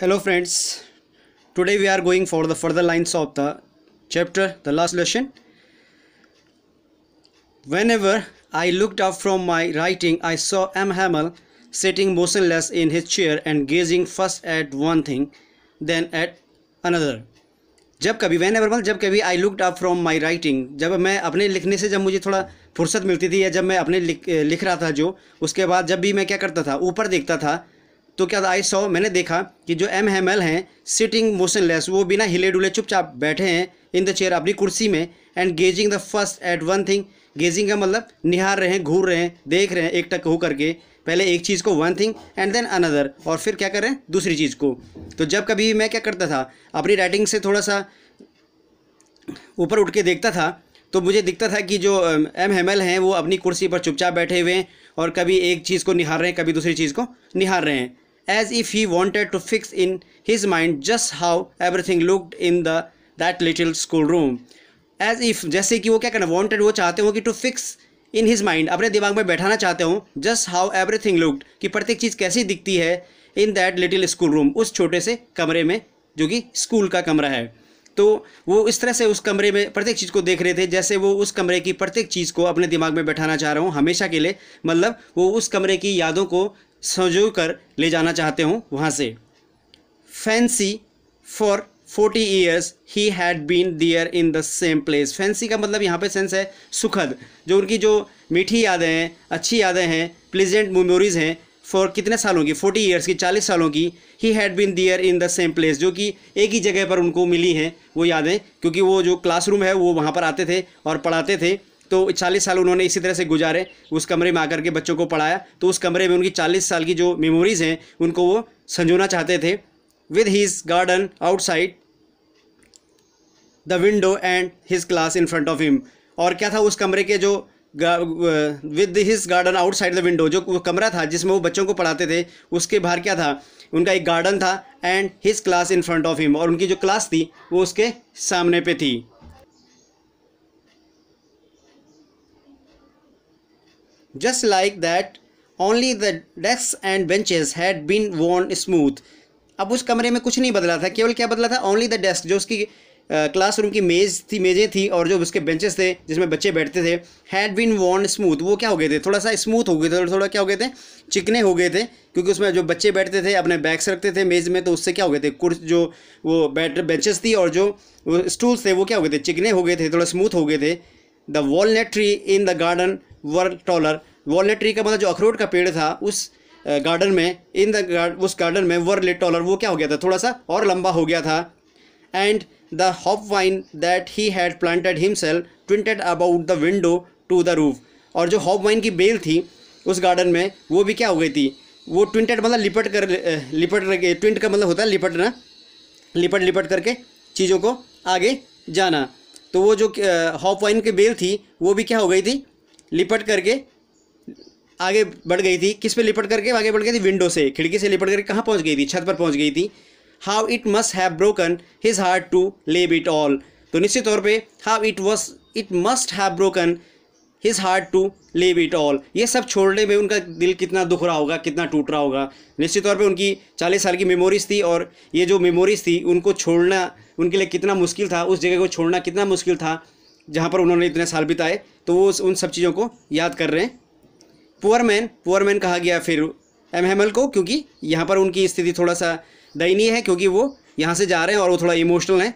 hello friends today we are going for the further lines of the chapter the last lesson whenever i looked up from my writing i saw m hamel sitting motionless in his chair and gazing first at one thing then at another जब कभी van whenever जब कभी I looked up from my writing जब मैं अपने लिखने से जब मुझे थोड़ा फुर्सत मिलती थी या जब मैं अपने लिख लिख रहा था जो उसके बाद जब भी मैं क्या करता था ऊपर देखता था तो क्या आई सौ मैंने देखा कि जो एम एम एल हैं सिटिंग मोशनलेस वो बिना हिले डुले चुपचाप बैठे हैं इन द चेयर अपनी कुर्सी में and gazing the first at one thing gazing का मतलब निहार रहे हैं घूर रहे हैं देख रहे हैं एक टक हो करके पहले एक चीज़ को one thing and then another और फिर क्या करें दूसरी चीज़ को तो जब कभी मैं क्या करता था अपनी राइटिंग से थोड़ा सा ऊपर उठ के देखता था तो मुझे दिखता था कि जो एम एल हैं वो अपनी कुर्सी पर चुपचाप बैठे हुए हैं और कभी एक चीज़ को निहार रहे हैं कभी दूसरी चीज़ को निहार रहे हैं as if he wanted to fix in his mind just how everything looked in the that little school room as if जैसे कि वो क्या करना वॉन्टेड वो चाहते हो कि to fix in his mind अपने दिमाग में बैठाना चाहते हो जस्ट हाउ everything looked कि प्रत्येक चीज़ कैसी दिखती है in that little school room उस छोटे से कमरे में जो कि स्कूल का कमरा है तो वो इस तरह से उस कमरे में प्रत्येक चीज़ को देख रहे थे जैसे वो उस कमरे की प्रत्येक चीज़ को अपने दिमाग में बैठाना चाह रहा हूँ हमेशा के लिए मतलब वो उस कमरे की यादों को संजो कर ले जाना चाहते हूँ वहाँ से fancy for forty years he had been there in the same place fancy का मतलब यहाँ पे सेंस है सुखद जो उनकी जो मीठी यादें हैं अच्छी यादें हैं प्लेजेंट मेमोरीज़ हैं फॉर कितने सालों की फोर्टी ईयर्स की चालीस सालों की he had been there in the same place जो कि एक ही जगह पर उनको मिली हैं वो यादें क्योंकि वो जो क्लासरूम है वो वहाँ पर आते थे और पढ़ाते थे तो चालीस साल उन्होंने इसी तरह से गुजारे उस कमरे में आकर के बच्चों को पढ़ाया तो उस कमरे में उनकी चालीस साल की जो मेमोरीज़ हैं उनको वो संजोना चाहते थे with his garden outside the window and his class in front of him और क्या था उस कमरे के जो with his garden outside the window जो कमरा था जिसमें वो बच्चों को पढ़ाते थे उसके बाहर क्या था उनका एक गार्डन था and his class in front of him और उनकी जो क्लास थी वो उसके सामने पे थी Just like that, only the desks and benches had been worn smooth. अब उस कमरे में कुछ नहीं बदला था केवल क्या बदला था ओनली द डेस्क जो उसकी क्लासरूम की मेज़ थी मेज़ें थी और जो उसके बेंचेस थे जिसमें बच्चे बैठते थे हैड बीन वॉर्न स्मूथ वो क्या हो गए थे थोड़ा सा स्मूथ हो गए थे थोड़ा क्या हो गए थे चिकने हो गए थे क्योंकि उसमें जो बच्चे बैठते थे अपने बैग्स रखते थे मेज़ में तो उससे क्या हो गए थे कुर्स जो वो बैट बेंचेस थी और जो स्टूल्स थे वो क्या हो गए थे चिकने हो गए थे थोड़ा स्मूथ हो गए थे the walnut tree in the garden were taller walnut tree का मतलब जो अखरोट का पेड़ था उस गार्डन में इन द गार्ड उस गार्डन में वर लेट टॉलर वो क्या हो गया था थोड़ा सा और लंबा हो गया था and the hop vine that he had planted himself twined about the window to the roof और जो हॉप वाइन की बेल थी उस गार्डन में वो भी क्या हो गई थी वो ट्विंटेड मतलब लिपट कर लिपट रखे ट्विंट का मतलब होता है लिपटना लिपट लिपट करके चीज़ों को आगे जाना तो वो जो हॉप वाइन की बेल थी वो भी क्या हो गई थी लिपट करके आगे बढ़ गई थी किस पे लिपट करके आगे बढ़ गई थी विंडो से खिड़की से लिपट करके कहाँ पहुँच गई थी छत पर पहुँच गई थी how it must have broken his heart to leave it all तो निश्चित तौर पे how it was it must have broken his heart to leave it all ये सब छोड़ने में उनका दिल कितना दुख रहा होगा कितना टूट रहा होगा निश्चित तौर पे उनकी चालीस साल की मेमोरीज थी और ये जो मेमोरीज थी उनको छोड़ना उनके लिए कितना मुश्किल था उस जगह को छोड़ना कितना मुश्किल था जहाँ पर उन्होंने इतने साल बिताए तो वो उन सब चीज़ों को याद कर रहे हैं पुअर मैन पुअर मैन कहा गया फिर एम हेमल को क्योंकि यहाँ पर उनकी स्थिति थोड़ा सा दयनीय है क्योंकि वो यहाँ से जा रहे हैं और वो थोड़ा इमोशनल हैं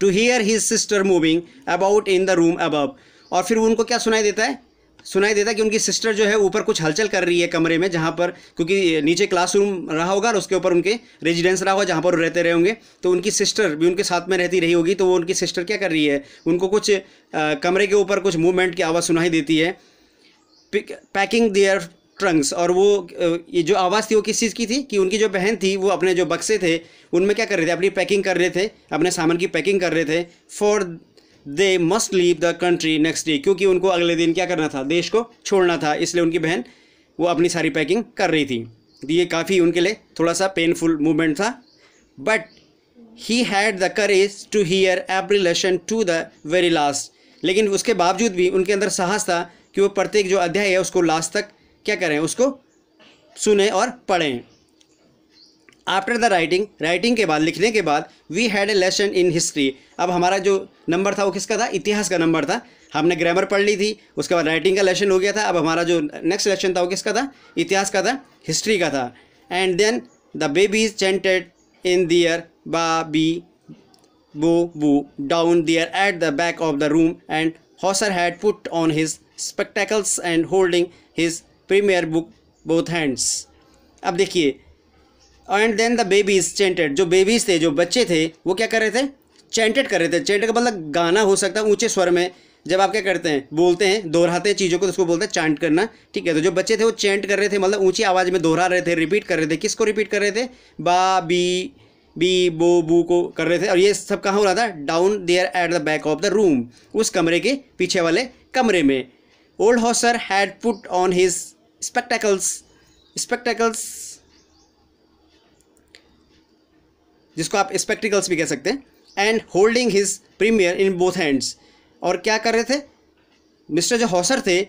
to hear his sister moving about in the room above और फिर उनको क्या सुनाई देता है सुनाई देता कि उनकी सिस्टर जो है ऊपर कुछ हलचल कर रही है कमरे में जहाँ पर क्योंकि नीचे क्लासरूम रहा होगा और उसके ऊपर उनके रेजिडेंस रहा होगा जहाँ पर वो रहते रहे होंगे तो उनकी सिस्टर भी उनके साथ में रहती रही होगी तो वो उनकी सिस्टर क्या कर रही है उनको कुछ आ, कमरे के ऊपर कुछ मूवमेंट की आवाज़ सुनाई देती है पैकिंग दियर ट्रंक्स और वो ये जो आवाज़ थी वो किस चीज़ की थी कि उनकी जो बहन थी वो अपने जो बक्से थे उनमें क्या कर रहे थे अपनी पैकिंग कर रहे थे अपने सामान की पैकिंग कर रहे थे for they must leave the country next day क्योंकि उनको अगले दिन क्या करना था देश को छोड़ना था इसलिए उनकी बहन वो अपनी सारी पैकिंग कर रही थी तो ये काफ़ी उनके लिए थोड़ा सा पेनफुल मूवमेंट था but he had the courage to hear every lesson to the very last लेकिन उसके बावजूद भी उनके अंदर साहस था कि वो प्रत्येक जो अध्याय है उसको लास्ट तक क्या करें उसको सुने और पढ़ें आफ्टर द राइटिंग राइटिंग के बाद लिखने के बाद we had a lesson in history अब हमारा जो नंबर था वो किसका था इतिहास का नंबर था हमने ग्रामर पढ़ ली थी उसके बाद राइटिंग का लेसन हो गया था अब हमारा जो नेक्स्ट लेसन था वो किसका था इतिहास का था हिस्ट्री का था and then the is chanted in their ba be bo bo down there at the back of the room and Hauser had put on his spectacles and holding his primer book both hands अब देखिए and then the babies chanted जो babies थे जो बच्चे थे वो क्या कर रहे थे चेंटेड कर रहे थे चेंटेड का मतलब गाना हो सकता है ऊंचे स्वर में जब आप क्या करते हैं बोलते हैं दोहराते हैं चीज़ों को तो उसको बोलते हैं चैंट करना ठीक है तो जो बच्चे थे वो चैंट कर रहे थे मतलब ऊंची आवाज़ में दोहरा रहे थे रिपीट कर रहे थे किसको रिपीट कर रहे थे बा बी बी बो बू को कर रहे थे और ये सब कहाँ हो रहा था down there at the back of the room उस कमरे के पीछे वाले कमरे में old Hauser had put on his spectacles spectacles जिसको आप स्पेक्टिकल्स भी कह सकते हैं and holding his primer in both hands और क्या कर रहे थे मिस्टर जो हॉसर थे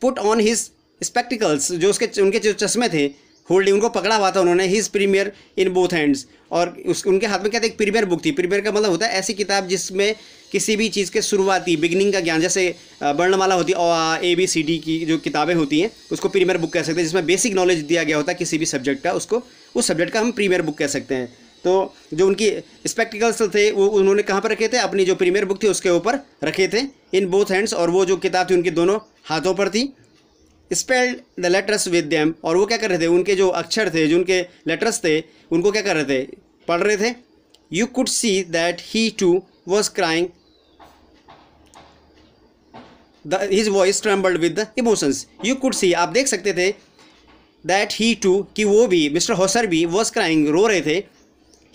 पुट ऑन हिज स्पेक्टिकल्स जो उसके उनके जो चश्मे थे होल्डिंग उनको पकड़ा हुआ था उन्होंने his primer in both hands और उस उनके हाथ में क्या था एक प्रीमियर बुक थी प्रीमियर का मतलब होता है ऐसी किताब जिसमें किसी भी चीज़ के शुरुआती बिगनिंग का ज्ञान जैसे वर्णमाला होती है और ए बी सी डी की जो किताबें होती हैं उसको प्रीमियर बुक कह सकते हैं जिसमें बेसिक नॉलेज दिया गया होता है किसी भी सब्जेक्ट का उसको उस सब्जेक्ट का हम प्रीमियर बुक कह सकते हैं तो जो उनकी स्पेक्टिकल्स थे वो उन्होंने कहाँ पर रखे थे अपनी जो प्रीमियर बुक थी उसके ऊपर रखे थे इन बोथ हैंड्स और वो जो किताब थी उनकी दोनों हाथों पर थी spelled the letters with them और वो क्या कर रहे थे उनके जो अक्षर थे जो उनके लेटर्स थे उनको क्या कर रहे थे पढ़ रहे थे you could see that he too was crying the his voice trembled with the emotions you could see आप देख सकते थे दैट ही टू कि वो भी मिस्टर हॉसर भी वॉज क्राइंग रो रहे थे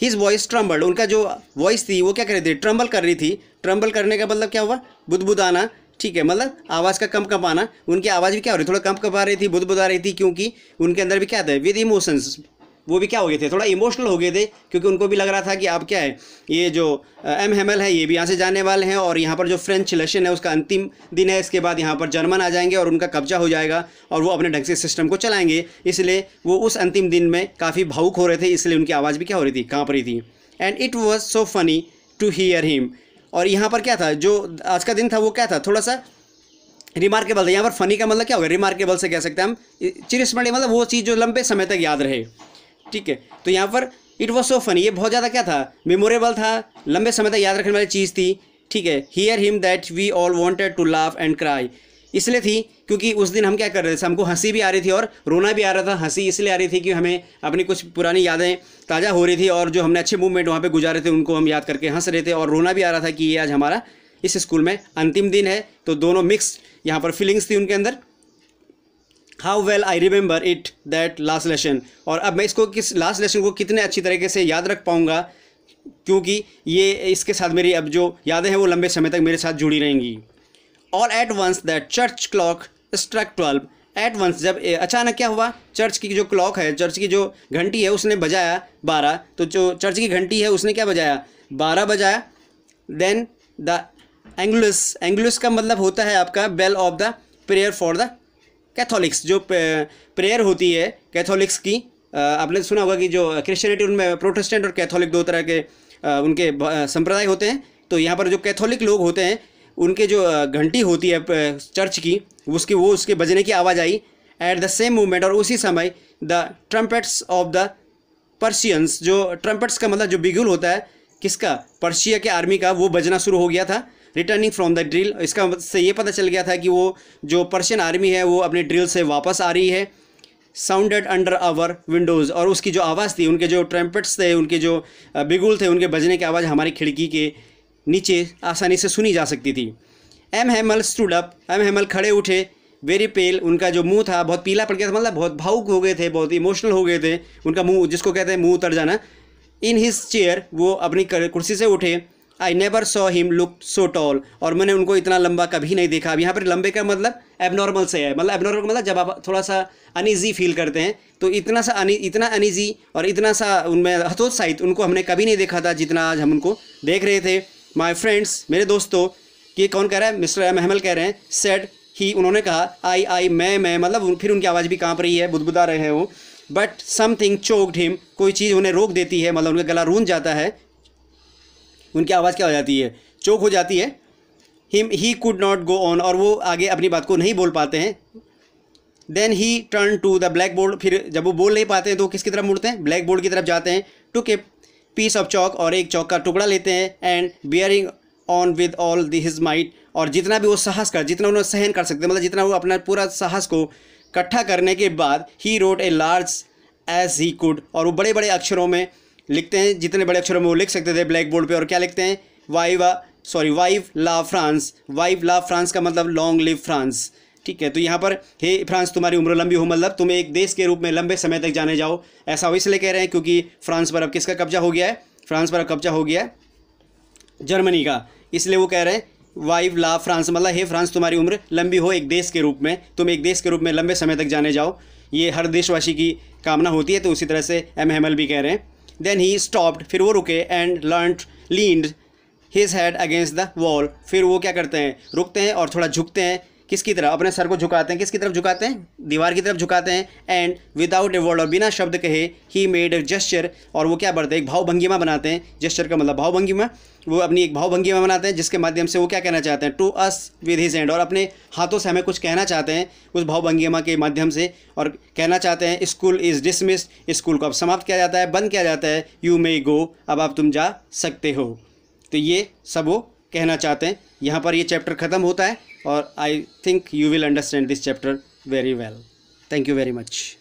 हिज वॉइस ट्रम्बल्ड उनका जो वॉइस थी वो क्या कर रही थी ट्रम्बल कर रही थी ट्रम्बल करने का मतलब क्या हुआ बुदबुदाना ठीक है मतलब आवाज़ का कम कम आना उनकी आवाज़ भी क्या हो रही थोड़ा कम कम आ रही थी बुदबुदा रही थी क्योंकि उनके अंदर भी क्या था विद इमोशंस वो भी क्या हो गए थे थोड़ा इमोशनल हो गए थे क्योंकि उनको भी लग रहा था कि आप क्या है ये जो एम हेमल है ये भी यहाँ से जाने वाले हैं और यहाँ पर जो फ्रेंच लशन है उसका अंतिम दिन है इसके बाद यहाँ पर जर्मन आ जाएंगे और उनका कब्जा हो जाएगा और वो अपने ढंग से सिस्टम को चलाएंगे इसलिए वो उस अंतिम दिन में काफ़ी भावुक हो रहे थे इसलिए उनकी आवाज़ भी क्या हो रही थी काँप रही थी and it was so funny to hear him और यहाँ पर क्या था जो आज का दिन था वो क्या था थोड़ा सा रिमार्केबल था यहाँ पर फनी का मतलब क्या होगा रिमार्केबल से कह सकते हैं हम चिरस्मरणीय मतलब वो चीज़ जो लंबे समय तक याद रहे ठीक है तो यहाँ पर इट वॉज सो फनी ये बहुत ज़्यादा क्या था मेमोरेबल था लंबे समय तक याद रखने वाली चीज़ थी ठीक है hear him that we all wanted to laugh and cry इसलिए थी क्योंकि उस दिन हम क्या कर रहे थे हमको हंसी भी आ रही थी और रोना भी आ रहा था हंसी इसलिए आ रही थी कि हमें अपनी कुछ पुरानी यादें ताज़ा हो रही थी और जो हमने अच्छे मूवमेंट वहाँ पे गुजारे थे उनको हम याद करके हंस रहे थे और रोना भी आ रहा था कि ये आज हमारा इस स्कूल में अंतिम दिन है तो दोनों मिक्स यहाँ पर फीलिंग्स थी उनके अंदर how well I remember it that last lesson और अब मैं इसको किस लास्ट लेसन को कितने अच्छी तरीके से याद रख पाऊँगा क्योंकि ये इसके साथ मेरी अब जो यादें हैं वो लंबे समय तक मेरे साथ जुड़ी रहेंगी और at once that church clock struck twelve at once जब अचानक क्या हुआ चर्च की जो क्लॉक है चर्च की जो घंटी है उसने बजाया बारह तो जो चर्च की घंटी है उसने क्या बजाया बारह बजाया देन द एंगुलस एंगुलस का मतलब होता है आपका bell of the prayer for the Catholics जो प्रेयर होती है कैथोलिक्स की आपने सुना होगा कि जो क्रिश्चियनिटी उनमें प्रोटेस्टेंट और कैथोलिक दो तरह के उनके संप्रदाय होते हैं तो यहाँ पर जो कैथोलिक लोग होते हैं उनके जो घंटी होती है चर्च की उसकी वो उसके बजने की आवाज़ आई एट द सेम मोमेंट और उसी समय the trumpets of the Persians जो ट्रम्पेट्स का मतलब जो बिगुल होता है किसका पर्शिया के आर्मी का वो बजना शुरू हो गया था रिटर्निंग फ्रॉम द ड्रिल इसका मतलब से ये पता चल गया था कि वो जो पर्शियन आर्मी है वो अपने ड्रिल से वापस आ रही है साउंडेड अंडर आवर विंडोज़ और उसकी जो आवाज़ थी उनके जो ट्रम्पट्स थे उनके जो बिगुल थे उनके बजने की आवाज़ हमारी खिड़की के नीचे आसानी से सुनी जा सकती थी M Hamel stood up M Hamel खड़े उठे वेरी पेल उनका जो मुंह था बहुत पीला पड़ गया था मतलब बहुत भावुक हो गए थे बहुत इमोशनल हो गए थे उनका मुंह जिसको कहते हैं मुंह उतर जाना इन हिज चेयर वो अपनी कुर्सी से उठे I never saw him look so tall और मैंने उनको इतना लंबा कभी नहीं देखा अब यहाँ पर लंबे का मतलब एबनॉर्मल से है मतलब एबनॉर्मल मतलब जब आप थोड़ा सा अनइजी फील करते हैं तो इतना सा अन इतना अनइजी और इतना सा उनमें हतोत्साहित उनको हमने कभी नहीं देखा था जितना आज हम उनको देख रहे थे माई फ्रेंड्स मेरे दोस्तों कि कौन कह रहा है मिस्टर महमल कह रहे हैं सेड ही उन्होंने कहा आई आई मैं मैं मतलब फिर उनकी आवाज़ भी काँप रही है बुदबुदा रहे हैं वो बट समथिंग चोक्ड हिम कोई चीज़ उन्हें रोक देती है मतलब उनका गला रून जाता है उनकी आवाज़ क्या हो जाती है चौक हो जाती है him he could not go on और वो आगे अपनी बात को नहीं बोल पाते हैं then he turn to the blackboard फिर जब वो बोल नहीं पाते हैं तो किसकी तरफ मुड़ते हैं ब्लैक बोर्ड की तरफ जाते हैं टू के पीस ऑफ चौक और एक चौक का टुकड़ा लेते हैं and bearing on with all the his might और जितना भी वो साहस कर जितना उन्होंने सहन कर सकते मतलब जितना वो अपना पूरा साहस को इकट्ठा करने के बाद he wrote a large as he could और वो बड़े बड़े अक्षरों में लिखते हैं जितने बड़े अक्षरों में वो लिख सकते थे ब्लैक बोर्ड पर और क्या लिखते हैं viva sorry vive la France vive la France का मतलब लॉन्ग लिव फ्रांस ठीक है तो यहाँ पर हे फ्रांस तुम्हारी उम्र लंबी हो मतलब तुम एक देश के रूप में लंबे समय तक जाने जाओ ऐसा इसलिए कह रहे हैं क्योंकि फ्रांस पर अब किसका कब्जा हो गया है फ्रांस पर अब कब्जा हो गया है जर्मनी का इसलिए वो कह रहे हैं वाइव ला फ्रांस मतलब हे फ्रांस तुम्हारी उम्र लंबी हो एक देश के रूप में तुम एक देश के रूप में लंबे समय तक जाने जाओ ये हर देशवासी की कामना होती है तो उसी तरह से एम हेमल भी कह रहे हैं देन ही स्टॉप्ड फिर वो रुके and learn leaned his head against the wall फिर वो क्या करते हैं रुकते हैं और थोड़ा झुकते हैं किसकी तरफ अपने सर को झुकाते हैं किसकी तरफ झुकाते हैं दीवार की तरफ झुकाते हैं एंड विदाउट ए वर्ड और बिना शब्द कहे ही मेड अ जेस्चर और वो क्या बढ़ते हैं एक भाव भंगिमा बनाते हैं जेस्चर का मतलब भाव भंगिमा वो अपनी एक भावभंगी में बनाते हैं जिसके माध्यम से वो क्या कहना चाहते हैं to us with his hand और अपने हाथों से हमें कुछ कहना चाहते हैं उस भावभंगीमा के माध्यम से और कहना चाहते हैं स्कूल इज़ डिसमिस्ड स्कूल को अब समाप्त किया जाता है बंद किया जाता है यू मे गो अब आप तुम जा सकते हो तो ये सब वो कहना चाहते हैं यहाँ पर ये चैप्टर ख़त्म होता है और I think you will understand this chapter very well thank you very much